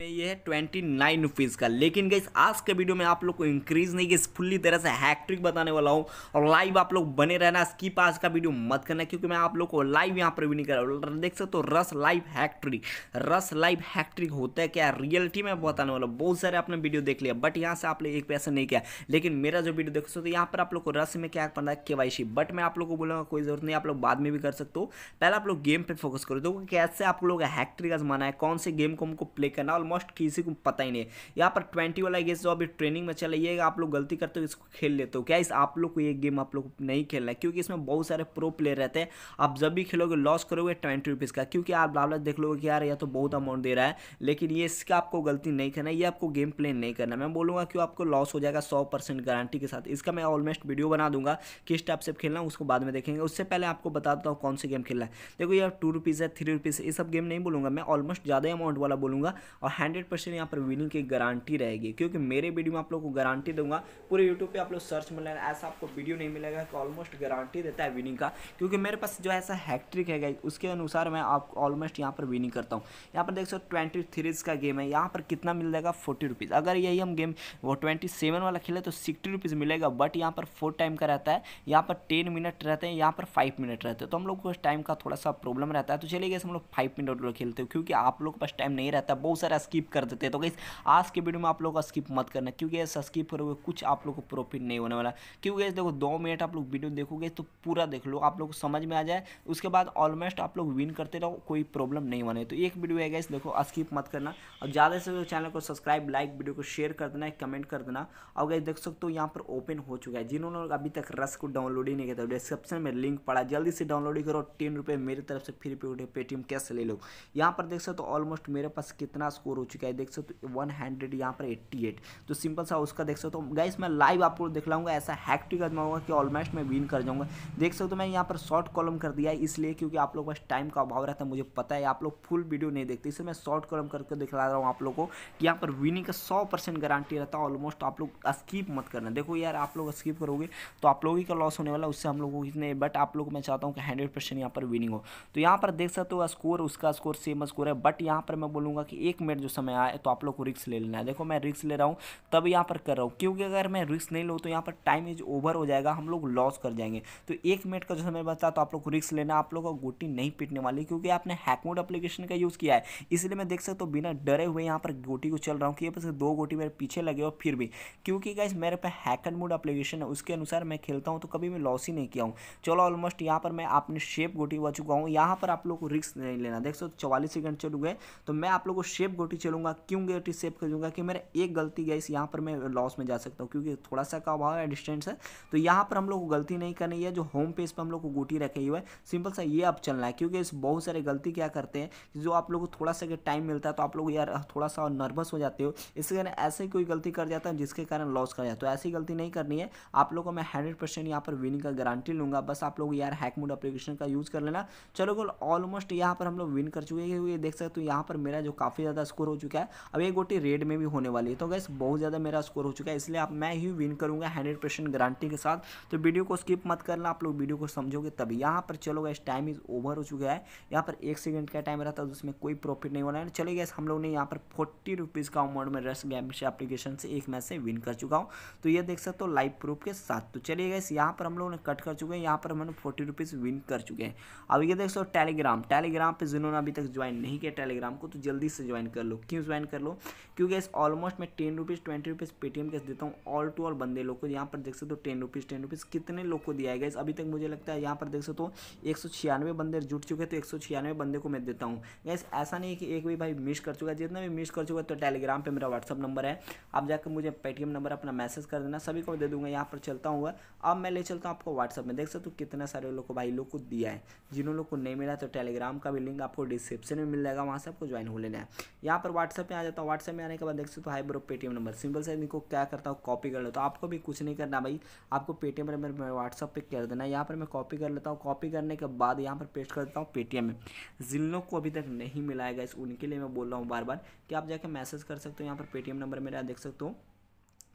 में ये है ट्वेंटी नाइन रुपीज़ का लेकिन गई आज के वीडियो में आप लोग को इंक्रीज नहीं गई फुल्ली तरह से हैक्ट्रिक बताने वाला हूँ और लाइव आप लोग बने रहना स्किप आज का वीडियो मत करना क्योंकि मैं आप लोग को लाइव यहाँ पर भी नहीं कर रहा देख सकते हो तो रस लाइव हैक्ट्रिक रस लाइव हैक्ट्रिक होता है क्या रियलिटी में बताने वाला बहुत सारे आपने वीडियो देख लिया बट यहाँ से आप लोग एक पैसा नहीं किया लेकिन मेरा जो वीडियो देख सकते हो तो यहाँ पर आप लोग को रस में क्या पता है के वाई बट मैं आप लोग को बोलूँगा कोई जरूरत नहीं आप लोग बाद में भी कर सकते हो पहले आप लोग गेम पर फोकस करो देखो कैसे आप लोग हैक्ट्रिक आजमाना है कौन से गेम को हमको प्ले करना ऑलमोस्ट किसी को पता ही नहीं है यहाँ पर ट्वेंटी वाला गेस जो अभी ट्रेनिंग में चला ये आप लोग गलती करते हो इसको खेल लेते हो क्या इस आप लोग को ये गेम आप लोग नहीं खेलना है क्योंकि इसमें बहुत सारे प्रो प्लेयर रहते हैं आप जब भी खेलोगे लॉस करोगे ट्वेंटी रुपीज़ का क्योंकि आप लालच देख लोगे कि यार या तो बहुत अमाउंट दे रहा है लेकिन ये इसका आपको गलती नहीं करना है ये आपको गेम प्ले नहीं करना मैं बोलूँगा क्यों आपको लॉस हो जाएगा सौ परसेंट गारंटी के साथ इसका मैं ऑलमोस्ट वीडियो बना दूंगा किस टाइप से खेलना उसको बाद में देखेंगे उससे पहले आपको बता देता हूँ कौन सी गेम खेलना है देखो यार टू रुपीज़ है थ्री रुपीज़ ये सब गेम नहीं बोलूँगा मैं ऑलमोस्ट ज़्यादा अमाउंट वाला बोलूँगा और हंड्रेड परसेंट यहाँ पर विनिंग की गारंटी रहेगी क्योंकि मेरे वीडियो में आप लोग को गारंटी दूंगा पूरे यूट्यूब पे आप लोग सर्च में लेना ऐसा आपको वीडियो नहीं मिलेगा कि ऑलमोस्ट गारंटी देता है विनिंग का क्योंकि मेरे पास जो ऐसा हैक्ट्रिक है गाइज उसके अनुसार मैं आप ऑलमोस्ट यहाँ पर विनिंग करता हूँ यहाँ पर देख सकते ट्वेंटी थ्रीज का गेम है यहाँ पर कितना मिल जाएगा फोर्टी रुपीज़ अगर यही हम गेम वो ट्वेंटी सेवन वाला खेले तो सिक्सटी रुपीज़ मिलेगा बट यहाँ पर फोर टाइम का रहता है यहाँ पर टेन मिनट रहते हैं यहाँ पर फाइव मिनट रहते हैं तो हम लोग को टाइम का थोड़ा सा प्रॉब्लम रहता है तो चलिए गए हम लोग फाइव मिनट खेलते हो क्योंकि आप लोग के पास टाइम नहीं रहता बहुत सारा स्किप कर देते हैं तो गई आज के वीडियो में आप लोग का स्किप मत करना क्योंकि ऐसा स्किप करोगे कुछ आप लोग को प्रॉफिट नहीं होने वाला क्योंकि देखो दो मिनट आप लोग वीडियो देखोगे तो पूरा देख लो आप लोग को समझ में आ जाए उसके बाद ऑलमोस्ट आप लोग विन करते रहो कोई प्रॉब्लम नहीं होने तो एक वीडियो है गई देखो स्किप मत करना और ज़्यादा से चैनल को सब्सक्राइब लाइक वीडियो को शेयर कर देना कमेंट कर देना और गई देख सकते हो यहाँ पर ओपन हो चुका है जिन्होंने अभी तक रस को डाउनलोड ही नहीं किया था डिस्क्रिप्शन में लिंक पड़ा जल्दी से डाउनलोड ही करो तीन रुपये मेरी तरफ से फ्री पे पेटीएम कैसे ले लो यहाँ पर देख सकते हो ऑलमोस्ट मेरे पास कितना स्कोर हो चुका है देख सकते वन हंड्रेड यहाँ पर एट्टी एट तो सिंपल सा उसका देख सकते हो गाइस तो मैं लाइव आपको दिखलाऊंगा ऐसा हैक्टिक आजमाऊंगा कि ऑलमोस्ट मैं विन कर जाऊंगा देख सकते हो तो मैं यहाँ पर शॉर्ट कॉलम कर दिया है इसलिए क्योंकि आप लोग पास टाइम का अभाव रहता है मुझे पता है आप लोग फुल वीडियो नहीं देखते इसलिए मैं शॉर्ट कॉलम करके दिखला रहा हूँ आप लोग को कि यहाँ पर विनिंग का सौ परसेंट गारंटी रहता है ऑलमोस्ट आप लोग स्कीप मत करना देखो यार आप लोग स्कीप करोगे तो आप लोगों का लॉस होने वाला उससे हम लोगों को बट आप लोग मैं चाहता हूँ कि हंड्रेड परसेंट पर विनिंग हो तो यहाँ पर देख सकते हो स्कोर उसका स्कोर सेम स्कोर है बट यहाँ पर मैं बोलूँगा कि एक मिनट जो समय आए तो आप लोग को रिक्स ले लेना है देखो मैं रिक्स ले रहा हूँ तब यहाँ पर कर रहा हूँ क्योंकि अगर मैं रिक्स नहीं लूँ तो यहाँ पर टाइम इज ओवर हो जाएगा हम लोग लॉस कर जाएंगे तो एक मिनट का जो समय बचता तो आप लोग को रिक्स लेना आप लोग का गोटी नहीं पीटने वाली क्योंकि आपने हैकमोड अप्लीकेशन का यूज़ किया है इसलिए मैं देख सकता हूँ बिना डरे हुए यहाँ पर गोटी को चल रहा हूँ कि बस दो गोटी मेरे पीछे लगे और फिर भी क्योंकि गाइज मेरे पे हैकर मोड अप्लीकेशन है उसके अनुसार मैं खेलता हूँ तो कभी मैं लॉस ही नहीं किया हूँ चलो ऑलमोस्ट यहाँ पर मैं अपने शेप गोटी बच चुका हूँ यहाँ पर आप लोग को रिक्स नहीं लेना देख सकते चौवालीस सेकंड चल गए तो मैं आप लोग को शेप गोटी नहीं चलूँगा क्यों गलती सेव करूँगा कि मेरा एक गलती गैस यहाँ पर मैं लॉस में जा सकता हूँ क्योंकि थोड़ा सा का अभाव है डिस्टेंस है तो यहाँ पर हम लोग को गलती नहीं करनी है जो होम पेज पर हम लोग को गोटी रखे हुए है सिंपल सा ये अब चलना है क्योंकि इस बहुत सारे गलती क्या करते हैं जो आप लोग को थोड़ा सा टाइम मिलता है तो आप लोग यार थोड़ा सा नर्वस हो जाते हो इसके कारण ऐसे कोई गलती कर जाता है जिसके कारण लॉस कर जाता है तो ऐसी गलती नहीं करनी है आप लोग को मैं हंड्रेड परसेंट यहाँ पर विनिंग का गारंटी लूँगा बस आप लोग यार हैक मोड अपलीकेशन का यूज़ कर लेना चलो ऑलमोस्ट यहाँ पर हम लोग विन कर चुके हैं देख सकते हो यहाँ पर मेरा जो काफ़ी ज़्यादा स्कोर हो चुका है अब एक गोटी रेड में भी होने वाली है तो गैस बहुत ज़्यादा मेरा स्कोर हो चुका है इसलिए आप मैं ही विन करूँगा हंड्रेड परसेंट गारंटी के साथ तो वीडियो को स्किप मत करना आप लोग वीडियो को समझोगे तभी यहाँ पर चलो गैस टाइम इज़ ओवर हो चुका है यहाँ पर एक सेकेंड का टाइम रहता है उसमें कोई प्रॉफिट नहीं होना है चले गए हम लोग ने यहाँ पर फोर्टी रुपीज़ का अमाउंट में रस गैम से एप्लीकेशन से एक मैच से विन कर चुका हूँ तो ये देख सकते हो लाइव प्रूफ के साथ तो चलिए गए यहाँ पर हम लोग ने कट कर चुके हैं यहाँ पर हमने फोर्टी रुपीज़ विन कर चुके हैं अब ये देख सकते हो टेलीग्राम टेलीग्राम पर जिन्होंने अभी तक ज्वाइन नहीं किया टेलीग्राम को तो जल्दी से ज्वाइन कर लो क्यों ज्वाइन कर लो क्योंकि इस ऑलमोस्ट मैं ten rupees twenty rupees Paytm कैसे देता हूँ ऑल टू ऑल बंदे लोग को यहाँ पर देख सकते हो टेन रुपीज़ टेन रुपीज़ कितने लोग को दिया गया अभी तक मुझे लगता है यहाँ पर देख सकते हो एक सौ छियानवे बंदे जुट चुके तो एक सौ छियानवे बंदे को मैं देता हूँ गैस ऐसा नहीं कि एक भी भाई मिस कर चुका जितना भी मिस कर चुका तो टेलीग्राम पर मेरा व्हाट्सअप नंबर है आप जाकर मुझे पेटीएम नंबर अपना मैसेज कर देना सभी को दे दूंगा यहाँ पर चलता हूँ अब मैं ले चलता हूँ आपको व्हाट्सअप में देख सकते हो कितना सारे लोग को भाई लोग को दिया है जिन लोग को नहीं मिला तो टेलीग्राम का भी लिंक आपको डिस्क्रिप्शन में मिल जाएगा वहाँ से आपको ज्वाइन हो लेना है यहाँ यहाँ पर व्हाट्सएप में आ जाता हूँ व्हाट्सएप में आने के बाद देख सकते हो hi bro Paytm number simple से इनको क्या करता हूँ कॉपी कर लेता हूँ आपको भी कुछ नहीं करना भाई आपको पेटीएम नंबर व्हाट्सएप पर कर देना यहाँ पर मैं कॉपी कर लेता हूँ कॉपी करने के बाद यहाँ पर पेस्ट कर देता हूँ पेटीएम में जिन लोग को अभी तक नहीं मिलाएगा इस उनके लिए मैं बोल रहा हूँ बार बार कि आप जाकर मैसेज कर सकते हो यहाँ पर पेटीएम नंबर मेरा देख सकते हो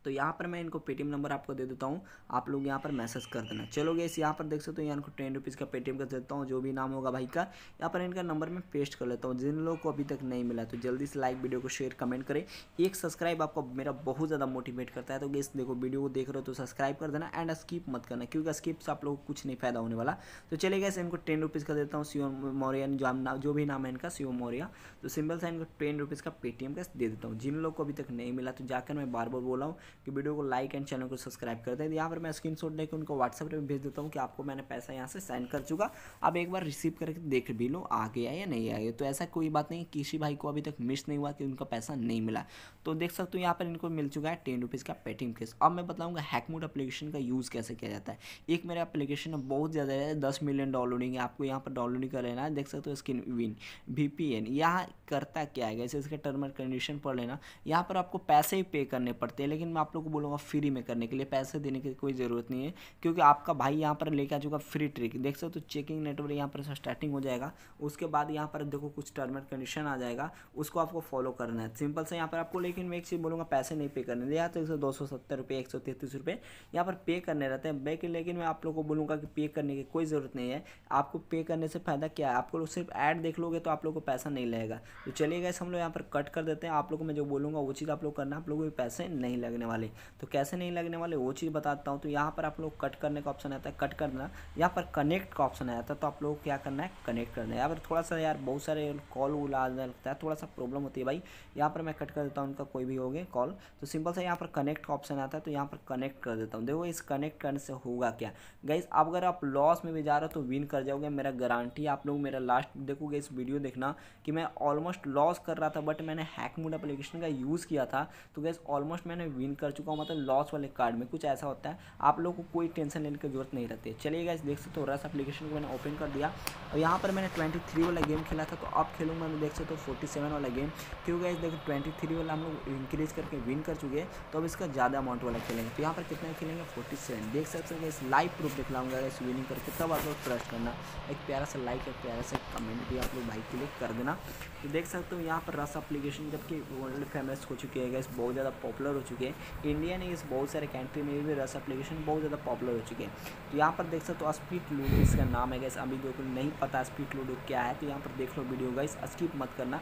तो यहाँ पर मैं इनको पेटीएम नंबर आपको दे देता हूँ आप लोग यहाँ पर मैसेज कर देना चलो गए इस यहाँ पर देख सकते हो यहाँ को टेन रुपीज़ का पेटीएम कर देता हूँ जो भी नाम होगा भाई का यहाँ पर इनका नंबर मैं पेस्ट कर लेता हूँ जिन लोगों को अभी तक नहीं मिला तो जल्दी से लाइक वीडियो को शेयर कमेंट करें एक सब्सक्राइब आपको मेरा बहुत ज़्यादा मोटिवेट करता है तो गेस देखो वीडियो को देख रहे हो तो सब्सक्राइब कर देना एंड स्किप मत करना क्योंकि स्किप से आप लोग को कुछ नहीं फायदा होने वाला तो चले गए इनको टेन रुपीज़ का देता हूँ सीओ मौर्या जो नाम जो भी नाम है इनका सीओ मौर्या तो सिंपल सा इनको टेन रुपीज़ का पेटीएम का दे देता हूँ जिन लोग को अभी तक नहीं मिला तो जाकर मैं बार बार बोला हूँ कि वीडियो को लाइक एंड चैनल को सब्सक्राइब कर दें यहाँ पर मैं स्क्रीन शॉट लेकर उनको व्हाट्सअप पर भेज देता हूँ कि आपको मैंने पैसा यहाँ से सेंड कर चुका अब एक बार रिसीव करके देख भी लो आ गया या नहीं आ गया तो ऐसा कोई बात नहीं किसी भाई को अभी तक मिस नहीं हुआ कि उनका पैसा नहीं मिला तो देख सकते हो यहाँ पर इनको मिल चुका है टेन रुपीज़ का पेटीएम केस अब मैं बताऊँगा हैकमूड एप्लीकेशन का यूज़ कैसे किया जाता है एक मेरा एप्लीकेशन है बहुत ज़्यादा है दस मिलियन डाउनलोडिंग है आपको यहाँ पर डाउनलोडिंग कर लेना है देख सकते हो screen win V P N यहाँ करता क्या है जैसे इसका टर्म एंड कंडीशन पढ़ लेना यहाँ पर आपको पैसे ही पे करने पड़ते हैं लेकिन मैं आप लोग को बोलूँगा फ्री में करने के लिए पैसे देने की कोई ज़रूरत नहीं है क्योंकि आपका भाई यहाँ पर लेके आ चुका फ्री ट्रिक देख सकते हो तो चेकिंग नेटवर्क यहाँ पर स्टार्टिंग हो जाएगा उसके बाद यहाँ पर देखो कुछ टर्म एंड कंडीशन आ जाएगा उसको आपको फॉलो करना है सिंपल से यहाँ पर आपको लेकिन मैं एक चीज़ बोलूँगा पैसे नहीं पे करने दिया तो एक सौ दो सौ सत्तर रुपये एक सौ तैंतीस रुपये यहाँ पर पे करने रहते हैं लेकिन लेकिन मैं आप लोग को बोलूँगा कि पे करने की कोई ज़रूरत नहीं है आपको पे करने से फ़ायदा क्या है आपको सिर्फ ऐड देख लोगे तो आप लोग को पैसा नहीं लगेगा तो चलिए गए हम लोग यहाँ पर कट कर देते हैं आप लोग को मैं जो बोलूँगा वो चीज़ आप लोग करना आप लोगों को पैसे नहीं लगने वाले वाले तो कैसे नहीं लगने वाले वो चीज़ बताता हूँ तो यहाँ पर आप लोग कट करने का ऑप्शन आता है कट करना यहाँ पर कनेक्ट का ऑप्शन आता है तो आप लोग क्या करना है कनेक्ट करना है यहाँ पर थोड़ा सा यार बहुत सारे कॉल वो आने लगता है थोड़ा सा प्रॉब्लम होती है भाई यहाँ पर मैं कट कर देता हूँ उनका कोई भी हो गए कॉल तो सिंपल सा यहाँ पर कनेक्ट का ऑप्शन आता है तो यहाँ पर कनेक्ट कर देता हूँ देखो इस कनेक्ट करने से होगा क्या गाइज अगर आप लॉस में भी जा रहे हो तो विन कर जाओगे मेरा गारंटी आप लोग मेरा लास्ट देखोगे इस वीडियो देखना कि मैं ऑलमोस्ट लॉस कर रहा था बट मैंने हैक मूड एप्लीकेशन का यूज़ किया था तो गैस ऑलमोस्ट मैंने विन डील कर चुका हूँ मतलब लॉस वाले कार्ड में कुछ ऐसा होता है आप लोगों को कोई टेंशन लेने की जरूरत नहीं रहती है चलिए गाइस देख सकते हो रस एप्लीकेशन को मैंने ओपन कर दिया और यहाँ पर मैंने ट्वेंटी थ्री वाला गेम खेला था तो अब खेलूँगा मैं देख सकते हो फोर्टी सेवन वाला गेम क्योंकि गाइस देखो ट्वेंटी थ्री वाला हम लोग इंक्रीज करके विन कर चुके हैं तो अब इसका ज़्यादा अमाउंट वाला खेलेंगे तो यहाँ पर कितना खेलेंगे फोर्टी सेवन देख सकते हो इस लाइव प्रूफ दिखलाऊंगा इस विनिंग करके तब आप लोग ट्रस्ट करना एक प्यारा सा लाइक एक प्यारा सा कमेंट भी आप लोग भाई के लिए कर देना तो देख सकते हो यहाँ पर रस एप्लीकेशन जबकि वर्ल्ड फेमस हो चुके हैं गैस बहुत ज़्यादा पॉपुलर हो चुके हैं इंडिया ने इस बहुत सारे कंट्री में भी रस एप्लीकेशन बहुत ज़्यादा पॉपुलर हो चुके हैं तो यहाँ पर देख सकते हो स्पीट लूडो इसका नाम है गैस अभी देखो नहीं पता स्पीट लूडो क्या है तो यहाँ पर देख लो वीडियो गाइस स्किप मत करना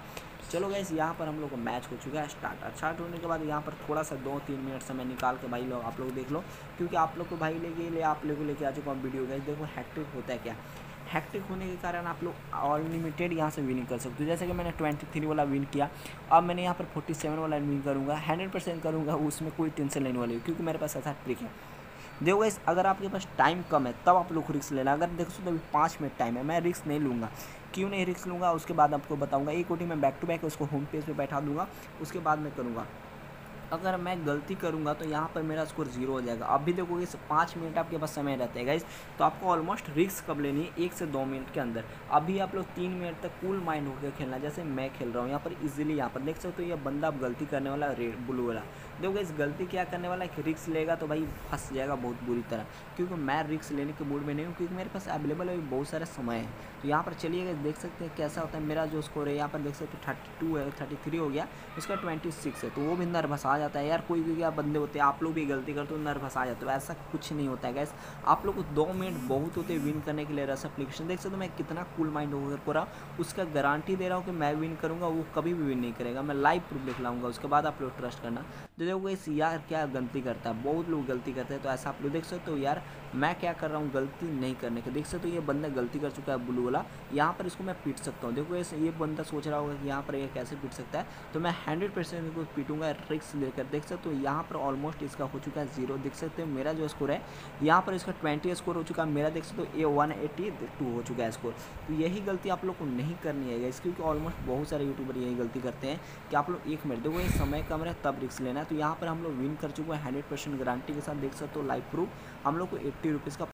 चलो गैस यहाँ पर हम लोग मैच हो चुका है स्टार्ट स्टार्ट होने के बाद यहाँ पर थोड़ा सा दो तीन मिनट समय निकाल के भाई लोग आप लोग देख लो क्योंकि आप लोग को भाई लेके ले आप लोग को लेके आ चुका हूँ वीडियो गैस देखो हैट्रिक होता है क्या हैक्टिक होने के कारण आप लोग अनलिमिटेड यहाँ से विनिंग कर सकते हो जैसे कि मैंने ट्वेंटी थ्री वाला विन किया अब मैंने यहाँ पर फोर्टी सेवन वाला विन करूँगा हंड्रेड परसेंट करूँगा उसमें कोई टेंशन लेने वाली क्योंकि मेरे पास ऐसा ट्रिक है देखो गाइस अगर आपके पास टाइम कम है तब आप लोग रिक्स लेना अगर देखो तो अभी पाँच मिनट टाइम है मैं रिस्क नहीं लूँगा क्यों नहीं रिक्स लूँगा उसके बाद आपको बताऊँगा एक कोटी मैं बैक टू बैक उसको होम पेज पर बैठा दूँगा उसके बाद मैं करूँगा अगर मैं गलती करूंगा तो यहाँ पर मेरा स्कोर जीरो हो जाएगा अब भी देखोगे पाँच मिनट आपके पास समय रहता है गाइज तो आपको ऑलमोस्ट रिस्क कब लेनी है एक से दो मिनट के अंदर अभी आप लोग तीन मिनट तक कूल माइंड होकर खेलना जैसे मैं खेल रहा हूँ यहाँ पर इजिली यहाँ पर देख सकते हो ये बंदा आप गलती करने वाला रेड ब्लू वाला देखो इस गलती क्या करने वाला है रिक्स लेगा तो भाई फंस जाएगा बहुत बुरी तरह क्योंकि मैं रिक्स लेने के मूड में नहीं हूँ क्योंकि मेरे पास अवेलेबल अभी बहुत सारे समय है तो यहाँ पर चलिएगा देख सकते हैं कैसा होता है मेरा जो स्कोर है यहाँ पर देख सकते हो थर्टी है थर्टी हो गया उसका ट्वेंटी है तो वो भी बस आ जाता है यार कोई भी क्या बंदे होते हैं आप लोग भी गलती करते हो नर्वस आ जाते हो ऐसा कुछ नहीं होता है गैस आप लोग को दो मिनट बहुत होते विन करने के लिए रस एप्लीकेशन देख सकते हो मैं कितना कूल माइंड होकर पूरा उसका गारंटी दे रहा हूँ कि मैं विन करूँगा वो कभी भी विन नहीं करेगा मैं लाइव प्रूफ लिख लाऊंगा उसके बाद आप लोग ट्रस्ट करना तो देखो गैस यार क्या गलती करता है बहुत लोग गलती करते हैं तो ऐसा आप लोग देख सकते हो यार मैं क्या कर रहा हूँ गलती नहीं करने का देख सकते हो ये बंदा गलती कर चुका है ब्लू वाला यहाँ पर इसको मैं पीट सकता हूँ देखो ये बंदा सोच रहा होगा कि यहाँ पर यह कैसे पीट सकता है तो मैं हंड्रेड परसेंट पीटूंगा रिक्स लेकर देख सकते हो यहाँ पर ऑलमोस्ट इसका हो चुका है जीरो देख सकते हो मेरा जो स्कोर है यहाँ पर इसका ट्वेंटी स्कोर हो चुका है मेरा देख सकते हो ए वन एट्टी टू हो चुका है स्कोर तो यही गलती आप लोग को नहीं करनी है इस क्योंकि ऑलमोस्ट बहुत सारे यूट्यूबर यही गलती करते हैं कि आप लोग एक मिनट देखो ये समय कम रहे तब रिक्स लेना है तो यहाँ पर हम लोग विन कर चुके हैं हंड्रेड परसेंट गारंटी के साथ देख सकते हो लाइफ प्रूफ हम लोग को एट्टी रुपीज़ का